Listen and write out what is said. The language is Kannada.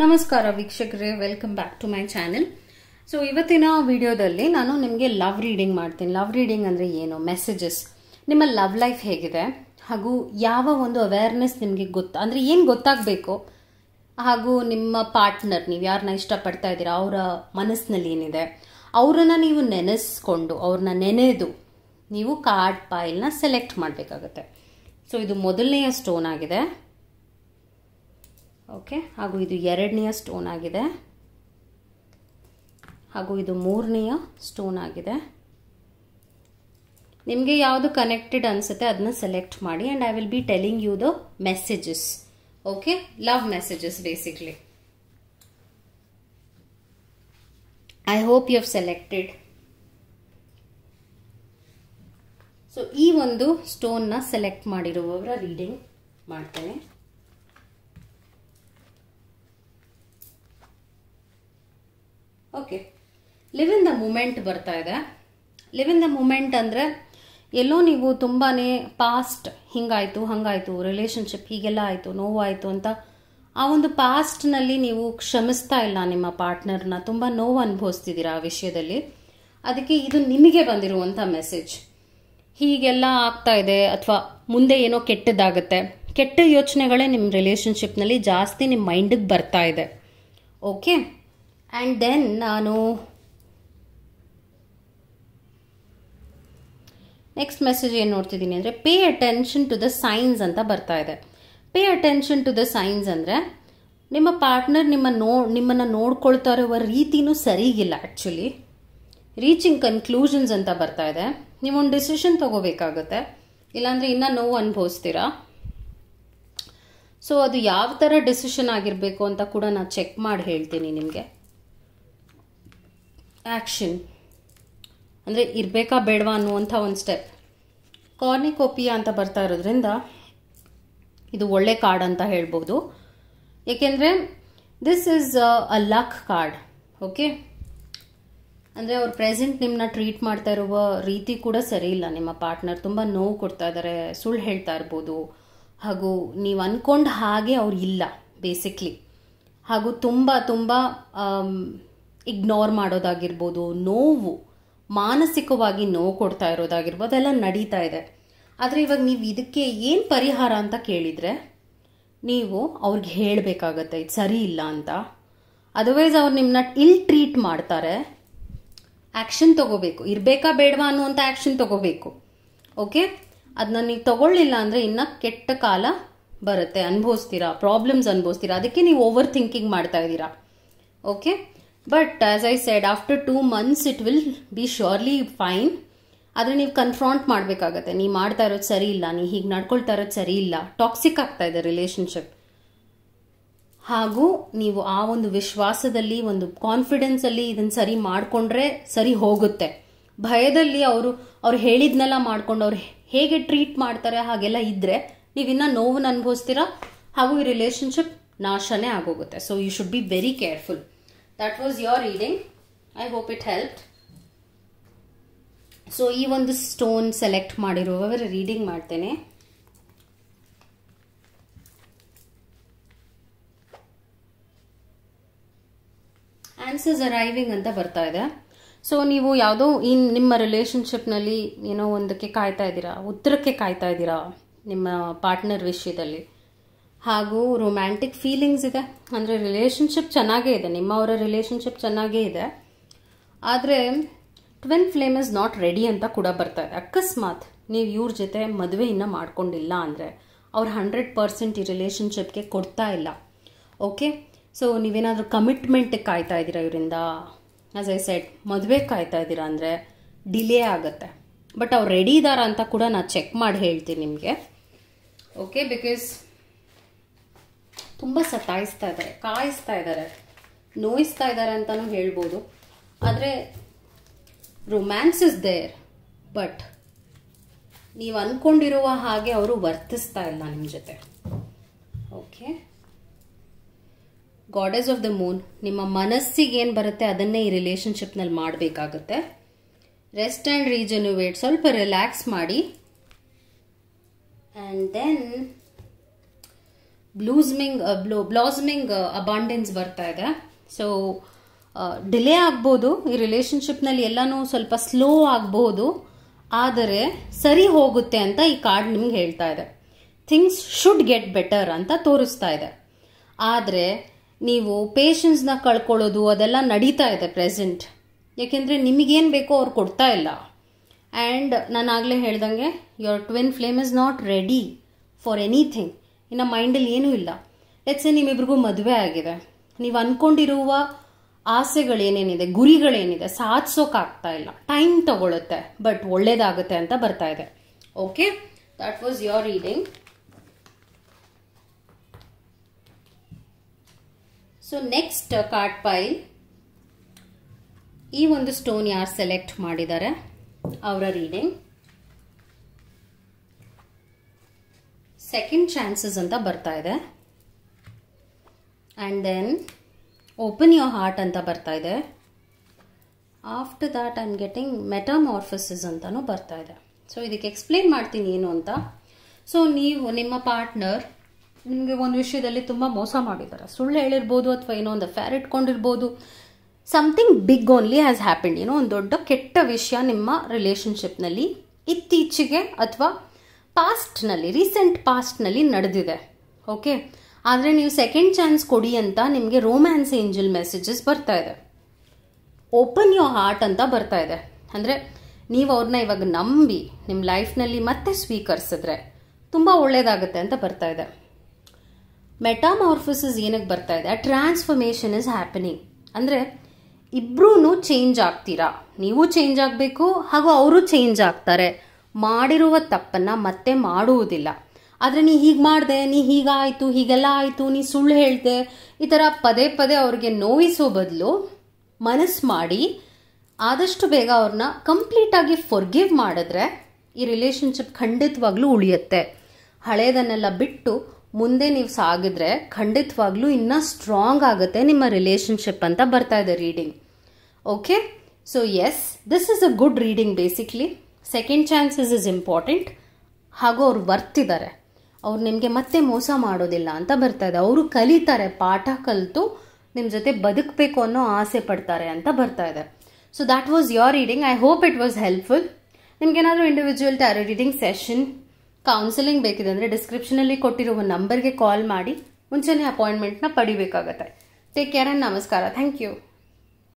ನಮಸ್ಕಾರ ವೀಕ್ಷಕರೇ welcome back to my channel so ಇವತ್ತಿನ ವಿಡಿಯೋದಲ್ಲಿ ನಾನು ನಿಮಗೆ ಲವ್ ರೀಡಿಂಗ್ ಮಾಡ್ತೀನಿ ಲವ್ ರೀಡಿಂಗ್ ಅಂದರೆ ಏನು ಮೆಸೇಜಸ್ ನಿಮ್ಮ ಲವ್ ಲೈಫ್ ಹೇಗಿದೆ ಹಾಗೂ ಯಾವ ಒಂದು ಅವೇರ್ನೆಸ್ ನಿಮಗೆ ಗೊತ್ತ ಅಂದರೆ ಏನು ಗೊತ್ತಾಗಬೇಕು ಹಾಗೂ ನಿಮ್ಮ ಪಾರ್ಟ್ನರ್ ನೀವು ಯಾರನ್ನ ಇಷ್ಟಪಡ್ತಾ ಇದ್ದೀರಾ ಅವರ ಮನಸ್ಸಿನಲ್ಲಿ ಏನಿದೆ ಅವರನ್ನು ನೀವು ನೆನೆಸ್ಕೊಂಡು ಅವ್ರನ್ನ ನೆನೆದು ನೀವು ಕಾರ್ಡ್ ಪಾಯಿಲ್ನ ಸೆಲೆಕ್ಟ್ ಮಾಡಬೇಕಾಗುತ್ತೆ ಸೊ ಇದು ಮೊದಲನೆಯ ಸ್ಟೋನ್ ಆಗಿದೆ ಓಕೆ ಹಾಗೂ ಇದು ಎರಡನೆಯ ಸ್ಟೋನ್ ಆಗಿದೆ ಹಾಗೂ ಇದು ಮೂರನೆಯ ಸ್ಟೋನ್ ಆಗಿದೆ ನಿಮಗೆ ಯಾವುದು ಕನೆಕ್ಟೆಡ್ ಅನಿಸುತ್ತೆ ಅದನ್ನ ಸೆಲೆಕ್ಟ್ ಮಾಡಿ and I will be telling you the messages okay love messages basically I hope you have selected so ಈ ಒಂದು ಸ್ಟೋನ್ನ ಸೆಲೆಕ್ಟ್ ಮಾಡಿರುವವರ ರೀಡಿಂಗ್ ಮಾಡ್ತೇನೆ okay live in the moment ಬರ್ತಾ ಇದೆ ಲಿವ್ ಇನ್ ದ ಮೂಮೆಂಟ್ ಅಂದರೆ ಎಲ್ಲೋ ನೀವು ತುಂಬಾ ಪಾಸ್ಟ್ ಹಿಂಗಾಯಿತು ಹಂಗಾಯಿತು ರಿಲೇಷನ್ಶಿಪ್ ಹೀಗೆಲ್ಲ ಆಯಿತು ನೋವಾಯಿತು ಅಂತ ಆ ಒಂದು ಪಾಸ್ಟ್ನಲ್ಲಿ ನೀವು ಕ್ಷಮಿಸ್ತಾ ಇಲ್ಲ ನಿಮ್ಮ ಪಾರ್ಟ್ನರ್ನ ತುಂಬ ನೋವು ಅನುಭವಿಸ್ತಿದ್ದೀರಾ ಆ ವಿಷಯದಲ್ಲಿ ಅದಕ್ಕೆ ಇದು ನಿಮಗೆ ಬಂದಿರುವಂಥ ಮೆಸೇಜ್ ಹೀಗೆಲ್ಲ ಆಗ್ತಾ ಇದೆ ಅಥವಾ ಮುಂದೆ ಏನೋ ಕೆಟ್ಟದ್ದಾಗುತ್ತೆ ಕೆಟ್ಟ ಯೋಚನೆಗಳೇ ನಿಮ್ಮ ರಿಲೇಷನ್ಶಿಪ್ನಲ್ಲಿ ಜಾಸ್ತಿ ನಿಮ್ಮ ಮೈಂಡಿಗೆ ಬರ್ತಾ ಇದೆ ಓಕೆ ಆ್ಯಂಡ್ ದೆನ್ ನಾನು ನೆಕ್ಸ್ಟ್ ಮೆಸೇಜ್ ಏನು ನೋಡ್ತಿದ್ದೀನಿ ಅಂದರೆ pay attention to the signs ಅಂತ ಬರ್ತಾ ಇದೆ pay attention to the signs ಅಂದರೆ ನಿಮ್ಮ ಪಾರ್ಟ್ನರ್ ನಿಮ್ಮ ನೋ ನಿಮ್ಮನ್ನು ನೋಡ್ಕೊಳ್ತಾ ಇರುವ ರೀತಿನೂ ಸರಿಗಿಲ್ಲ ಆ್ಯಕ್ಚುಲಿ ರೀಚಿಂಗ್ ಕನ್ಕ್ಲೂಷನ್ಸ್ ಅಂತ ಬರ್ತಾ ಇದೆ ನೀವೊಂದು ಡಿಸಿಷನ್ ತೊಗೋಬೇಕಾಗುತ್ತೆ ಇಲ್ಲಾಂದರೆ ಇನ್ನೂ ನೋವು ಅನುಭವಿಸ್ತೀರಾ ಸೊ ಅದು ಯಾವ ಥರ ಡಿಸಿಷನ್ ಆಗಿರಬೇಕು ಅಂತ ಕೂಡ ನಾನು ಚೆಕ್ ಮಾಡಿ ಹೇಳ್ತೀನಿ ನಿಮಗೆ ಆ್ಯಕ್ಷನ್ ಅಂದರೆ ಇರಬೇಕಾ ಬೇಡವಾ ಅನ್ನುವಂಥ ಒಂದು ಸ್ಟೆಪ್ ಕಾರ್ನಿಕೋಪಿಯಾ ಅಂತ ಬರ್ತಾ ಇರೋದ್ರಿಂದ ಇದು ಒಳ್ಳೆ ಕಾರ್ಡ್ ಅಂತ ಹೇಳ್ಬೋದು ಏಕೆಂದರೆ this is a luck card okay ಅಂದರೆ ಅವ್ರು ಪ್ರೆಸೆಂಟ್ ನಿಮ್ಮನ್ನ ಟ್ರೀಟ್ ಮಾಡ್ತಾ ಇರುವ ರೀತಿ ಕೂಡ ಸರಿ ಇಲ್ಲ ನಿಮ್ಮ ಪಾರ್ಟ್ನರ್ ತುಂಬ ನೋವು ಕೊಡ್ತಾ ಇದ್ದಾರೆ ಸುಳ್ಳು ಹೇಳ್ತಾ ಇರ್ಬೋದು ಹಾಗೂ ನೀವು ಅಂದ್ಕೊಂಡು ಹಾಗೆ ಅವ್ರು ಇಲ್ಲ ಬೇಸಿಕ್ಲಿ ಹಾಗೂ ತುಂಬ ತುಂಬ um, ಇಗ್ನೋರ್ ಮಾಡೋದಾಗಿರ್ಬೋದು ನೋವು ಮಾನಸಿಕವಾಗಿ ನೋವು ಕೊಡ್ತಾ ಇರೋದಾಗಿರ್ಬೋದು ಎಲ್ಲ ನಡೀತಾ ಇದೆ ಆದರೆ ಇವಾಗ ನೀವು ಇದಕ್ಕೆ ಏನು ಪರಿಹಾರ ಅಂತ ಕೇಳಿದರೆ ನೀವು ಅವ್ರಿಗೆ ಹೇಳಬೇಕಾಗತ್ತೆ ಇದು ಸರಿ ಇಲ್ಲ ಅಂತ ಅದರ್ವೈಸ್ ಅವ್ರು ನಿಮ್ಮನ್ನ ಇಲ್ ಟ್ರೀಟ್ ಮಾಡ್ತಾರೆ ಆ್ಯಕ್ಷನ್ ತೊಗೋಬೇಕು ಇರಬೇಕಾ ಬೇಡವಾ ಅನ್ನುವಂಥ ಆ್ಯಕ್ಷನ್ ತೊಗೋಬೇಕು ಓಕೆ ಅದನ್ನ ನೀವು ತೊಗೊಳ್ಳಿಲ್ಲ ಅಂದರೆ ಇನ್ನೂ ಕೆಟ್ಟ ಕಾಲ ಬರುತ್ತೆ ಅನುಭವಿಸ್ತೀರಾ ಪ್ರಾಬ್ಲಮ್ಸ್ ಅನುಭವಿಸ್ತೀರಾ ಅದಕ್ಕೆ ನೀವು ಓವರ್ ಥಿಂಕಿಂಗ್ ಮಾಡ್ತಾ ಇದ್ದೀರಾ okay but as I said after two months it will be surely fine ಆದರೆ ನೀವು ಕನ್ಫ್ರಾಂಟ್ ಮಾಡಬೇಕಾಗತ್ತೆ ನೀವು ಮಾಡ್ತಾ ಇರೋದು ಸರಿ ಇಲ್ಲ ನೀವು ಹೀಗೆ ನಡ್ಕೊಳ್ತಾ ಇರೋದು ಸರಿ ಇಲ್ಲ ಟಾಕ್ಸಿಕ್ ಆಗ್ತಾ ಇದೆ ರಿಲೇಷನ್ಶಿಪ್ ಹಾಗೂ ನೀವು ಆ ಒಂದು ವಿಶ್ವಾಸದಲ್ಲಿ ಒಂದು ಕಾನ್ಫಿಡೆನ್ಸಲ್ಲಿ ಇದನ್ನು ಸರಿ ಮಾಡಿಕೊಂಡ್ರೆ ಸರಿ ಹೋಗುತ್ತೆ ಭಯದಲ್ಲಿ ಅವರು ಅವ್ರು ಹೇಳಿದ್ನೆಲ್ಲ ಮಾಡ್ಕೊಂಡು ಅವ್ರು ಹೇಗೆ ಟ್ರೀಟ್ ಮಾಡ್ತಾರೆ ಹಾಗೆಲ್ಲ ಇದ್ದರೆ ನೀವಿನ್ನ ನೋವನ್ನು ಅನುಭವಿಸ್ತೀರಾ ಹಾಗೂ ಈ ರಿಲೇಶನ್ಶಿಪ್ ನಾಶನೇ ಆಗೋಗುತ್ತೆ so you should be very careful that was your reading I hope it help so ಈ ಒಂದು ಸ್ಟೋನ್ ಸೆಲೆಕ್ಟ್ ಮಾಡಿರುವವರ ರೀಡಿಂಗ್ ಮಾಡ್ತೇನೆ ಆನ್ಸರ್ಸ್ ಅರೈವಿಂಗ್ ಅಂತ ಬರ್ತಾ ಇದೆ ಸೊ ನೀವು ಯಾವುದೋ ಇನ್ ನಿಮ್ಮ ರಿಲೇಶನ್ಶಿಪ್ನಲ್ಲಿ ಏನೋ ಒಂದಕ್ಕೆ ಕಾಯ್ತಾ ಇದ್ದೀರಾ ಉತ್ತರಕ್ಕೆ ಕಾಯ್ತಾ ಇದ್ದೀರಾ ನಿಮ್ಮ ಪಾರ್ಟ್ನರ್ ವಿಷಯದಲ್ಲಿ ಹಾಗೂ ರೊಮ್ಯಾಂಟಿಕ್ ಫೀಲಿಂಗ್ಸ್ ಇದೆ ಅಂದರೆ ರಿಲೇಷನ್ಶಿಪ್ ಚೆನ್ನಾಗೇ ಇದೆ ನಿಮ್ಮವರ ರಿಲೇಷನ್ಶಿಪ್ ಚೆನ್ನಾಗೇ ಇದೆ ಆದರೆ twin flame is not ready ಅಂತ ಕೂಡ ಬರ್ತಾ ಇದೆ ಅಕಸ್ಮಾತ್ ನೀವು ಇವ್ರ ಜೊತೆ ಮದುವೆ ಇನ್ನೂ ಮಾಡ್ಕೊಂಡಿಲ್ಲ ಅಂದರೆ ಅವ್ರು ಹಂಡ್ರೆಡ್ ಪರ್ಸೆಂಟ್ ಈ ರಿಲೇಷನ್ಶಿಪ್ಗೆ ಕೊಡ್ತಾ ಇಲ್ಲ ಓಕೆ ಸೊ ನೀವೇನಾದರೂ ಕಮಿಟ್ಮೆಂಟ್ ಕಾಯ್ತಾ ಇದ್ದೀರಾ ಇವರಿಂದ ಆಸ್ ಐ ಸೆಟ್ ಮದುವೆ ಕಾಯ್ತಾ ಇದ್ದೀರಾ ಅಂದರೆ ಡಿಲೇ ಆಗುತ್ತೆ ಬಟ್ ಅವ್ರು ರೆಡಿ ಇದ್ದಾರಾ ಅಂತ ಕೂಡ ನಾನು ಚೆಕ್ ಮಾಡಿ ಹೇಳ್ತೀನಿ ನಿಮಗೆ ಓಕೆ ಬಿಕಾಸ್ ತುಂಬ ಸತಾಯಿಸ್ತಾ ಇದ್ದಾರೆ ಕಾಯಿಸ್ತಾ ಇದ್ದಾರೆ ನೋಯಿಸ್ತಾ ಇದ್ದಾರೆ ಅಂತಲೂ ಹೇಳ್ಬೋದು ಆದರೆ ರೊಮ್ಯಾನ್ಸ್ ಇಸ್ ದೇರ್ ಬಟ್ ನೀವು ಅಂದ್ಕೊಂಡಿರುವ ಹಾಗೆ ಅವರು ವರ್ತಿಸ್ತಾ ಇಲ್ಲ ನಿಮ್ಮ ಜೊತೆ okay goddess of the moon ನಿಮ್ಮ ಮನಸ್ಸಿಗೆ ಏನು ಬರುತ್ತೆ ಅದನ್ನೇ ಈ ರಿಲೇಷನ್ಶಿಪ್ನಲ್ಲಿ ಮಾಡಬೇಕಾಗುತ್ತೆ ರೆಸ್ಟ್ ಆ್ಯಂಡ್ ವೇಟ್ ಸ್ವಲ್ಪ ರಿಲ್ಯಾಕ್ಸ್ ಮಾಡಿ and then blossoming blow blossoming abundance ಬರ್ತಾ ಇದೆ ಸೊ ಡಿಲೇ ಆಗ್ಬೋದು ಈ ರಿಲೇಷನ್ಶಿಪ್ನಲ್ಲಿ ಎಲ್ಲನೂ ಸ್ವಲ್ಪ ಸ್ಲೋ ಆಗ್ಬೋದು ಆದರೆ ಸರಿ ಹೋಗುತ್ತೆ ಅಂತ ಈ ಕಾರ್ಡ್ ನಿಮ್ಗೆ ಹೇಳ್ತಾ ಇದೆ ಥಿಂಗ್ಸ್ ಶುಡ್ ಗೆಟ್ ಬೆಟರ್ ಅಂತ ತೋರಿಸ್ತಾ ಇದೆ ಆದರೆ ನೀವು ಪೇಷನ್ಸ್ನ ಕಳ್ಕೊಳ್ಳೋದು ಅದೆಲ್ಲ ನಡೀತಾ ಇದೆ ಪ್ರೆಸೆಂಟ್ ಯಾಕೆಂದರೆ ನಿಮಗೇನು ಬೇಕೋ ಅವ್ರು ಕೊಡ್ತಾ ಇಲ್ಲ ಆ್ಯಂಡ್ ನಾನು ಆಗಲೇ ಹೇಳ್ದಂಗೆ your twin flame is not ready for anything ಇನ್ನು ಮೈಂಡಲ್ಲಿ ಏನೂ ಇಲ್ಲ ಎಚ್ ನಿಮ್ಮಿಬ್ರಿಗೂ ಮದುವೆ ಆಗಿದೆ ನೀವು ಅಂದ್ಕೊಂಡಿರುವ ಆಸೆಗಳೇನೇನಿದೆ ಗುರಿಗಳೇನಿದೆ ಸಾಧಿಸೋಕ್ಕಾಗ್ತಾ ಇಲ್ಲ ಟೈಮ್ ತಗೊಳುತ್ತೆ ಬಟ್ ಒಳ್ಳೇದಾಗುತ್ತೆ ಅಂತ ಬರ್ತಾ ಇದೆ okay that was your reading so next card pile ಈ ಒಂದು ಸ್ಟೋನ್ ಯಾರು ಸೆಲೆಕ್ಟ್ ಮಾಡಿದ್ದಾರೆ ಅವರ ರೀಡಿಂಗ್ ಸೆಕೆಂಡ್ ಚಾನ್ಸಸ್ ಅಂತ ಬರ್ತಾ ಇದೆ and then open your heart ಅಂತ ಬರ್ತಾ ಇದೆ after that I am getting metamorphosis ಅಂತಲೂ ಬರ್ತಾ ಇದೆ ಸೊ ಇದಕ್ಕೆ ಎಕ್ಸ್ಪ್ಲೇನ್ ಮಾಡ್ತೀನಿ ಏನು ಅಂತ ಸೊ ನೀವು ನಿಮ್ಮ ಪಾರ್ಟ್ನರ್ ನಿಮಗೆ ಒಂದು ವಿಷಯದಲ್ಲಿ ತುಂಬ ಮೋಸ ಮಾಡಿದ್ದಾರೆ ಸುಳ್ಳು ಹೇಳಿರ್ಬೋದು ಅಥವಾ ಏನೋ ಒಂದು ಫ್ಯಾರ್ ಇಟ್ಕೊಂಡಿರ್ಬೋದು something big only has happened ಏನೋ ಒಂದು ದೊಡ್ಡ ಕೆಟ್ಟ ವಿಷಯ ನಿಮ್ಮ ರಿಲೇಷನ್ಶಿಪ್ನಲ್ಲಿ ಇತ್ತೀಚೆಗೆ ಅಥವಾ ಪಾಸ್ಟ್ನಲ್ಲಿ ರೀಸೆಂಟ್ ಪಾಸ್ಟ್ನಲ್ಲಿ ನಡೆದಿದೆ ಓಕೆ ಆದರೆ ನೀವು ಸೆಕೆಂಡ್ ಚಾನ್ಸ್ ಕೊಡಿ ಅಂತ ನಿಮಗೆ ರೋಮ್ಯಾನ್ಸ್ ಏಂಜಲ್ ಮೆಸೇಜಸ್ ಬರ್ತಾ ಇದೆ ಓಪನ್ ಯೋ ಹಾರ್ಟ್ ಅಂತ ಬರ್ತಾ ಇದೆ ಅಂದರೆ ನೀವು ಅವ್ರನ್ನ ಇವಾಗ ನಂಬಿ ನಿಮ್ಮ ಲೈಫ್ನಲ್ಲಿ ಮತ್ತೆ ಸ್ವೀಕರಿಸಿದ್ರೆ ತುಂಬ ಒಳ್ಳೇದಾಗುತ್ತೆ ಅಂತ ಬರ್ತಾ ಇದೆ ಮೆಟಾಮಾರ್ಫಿಸಸ್ ಏನಕ್ಕೆ ಬರ್ತಾ ಇದೆ ಟ್ರಾನ್ಸ್ಫರ್ಮೇಷನ್ ಇಸ್ ಹ್ಯಾಪನಿಂಗ್ ಅಂದರೆ ಇಬ್ಬರೂ ಚೇಂಜ್ ಆಗ್ತೀರಾ ನೀವು ಚೇಂಜ್ ಆಗಬೇಕು ಹಾಗೂ ಅವರು ಚೇಂಜ್ ಆಗ್ತಾರೆ ಮಾಡಿರುವ ತಪ್ಪನ್ನು ಮತ್ತೆ ಮಾಡುವುದಿಲ್ಲ ಆದರೆ ನೀ ಹೀಗೆ ಮಾಡಿದೆ ನೀ ಹೀಗಾಯಿತು ಹೀಗೆಲ್ಲ ಆಯಿತು ನೀ ಸುಳ್ಳು ಹೇಳ್ದೆ ಈ ಥರ ಪದೇ ಪದೇ ಅವ್ರಿಗೆ ನೋಯಿಸೋ ಬದಲು ಮನಸ್ಸು ಮಾಡಿ ಆದಷ್ಟು ಬೇಗ ಅವ್ರನ್ನ ಕಂಪ್ಲೀಟಾಗಿ ಫೊರ್ಗಿವ್ ಮಾಡಿದ್ರೆ ಈ ರಿಲೇಶನ್ಶಿಪ್ ಖಂಡಿತವಾಗ್ಲೂ ಉಳಿಯುತ್ತೆ ಹಳೇದನ್ನೆಲ್ಲ ಬಿಟ್ಟು ಮುಂದೆ ನೀವು ಸಾಗಿದ್ರೆ ಖಂಡಿತವಾಗ್ಲೂ ಇನ್ನೂ ಸ್ಟ್ರಾಂಗ್ ಆಗುತ್ತೆ ನಿಮ್ಮ ರಿಲೇಶನ್ಶಿಪ್ ಅಂತ ಬರ್ತಾ ಇದೆ reading okay so yes this is a good reading basically second chances is important ಹಾಗೂ ಅವ್ರು ಬರ್ತಿದ್ದಾರೆ ಅವ್ರು ನಿಮಗೆ ಮತ್ತೆ ಮೋಸ ಮಾಡೋದಿಲ್ಲ ಅಂತ ಬರ್ತಾ ಇದೆ ಅವರು ಕಲಿತಾರೆ ಪಾಠ ಕಲಿತು ನಿಮ್ಮ ಜೊತೆ ಬದುಕಬೇಕು ಅನ್ನೋ ಆಸೆ ಪಡ್ತಾರೆ ಅಂತ ಬರ್ತಾ ಇದೆ so that was your reading I hope it was helpful ನಿಮ್ಗೇನಾದರೂ individual tarot reading session counselling ಬೇಕಿದೆ ಅಂದರೆ ಡಿಸ್ಕ್ರಿಪ್ಷನಲ್ಲಿ ಕೊಟ್ಟಿರುವ ನಂಬರ್ಗೆ ಕಾಲ್ ಮಾಡಿ ಮುಂಚೆನೇ ಅಪಾಯಿಂಟ್ಮೆಂಟ್ನ ಪಡಿಬೇಕಾಗತ್ತೆ ಟೇಕ್ ಕೇರ್ ಆ್ಯಂಡ್ ನಮಸ್ಕಾರ ಥ್ಯಾಂಕ್ ಯು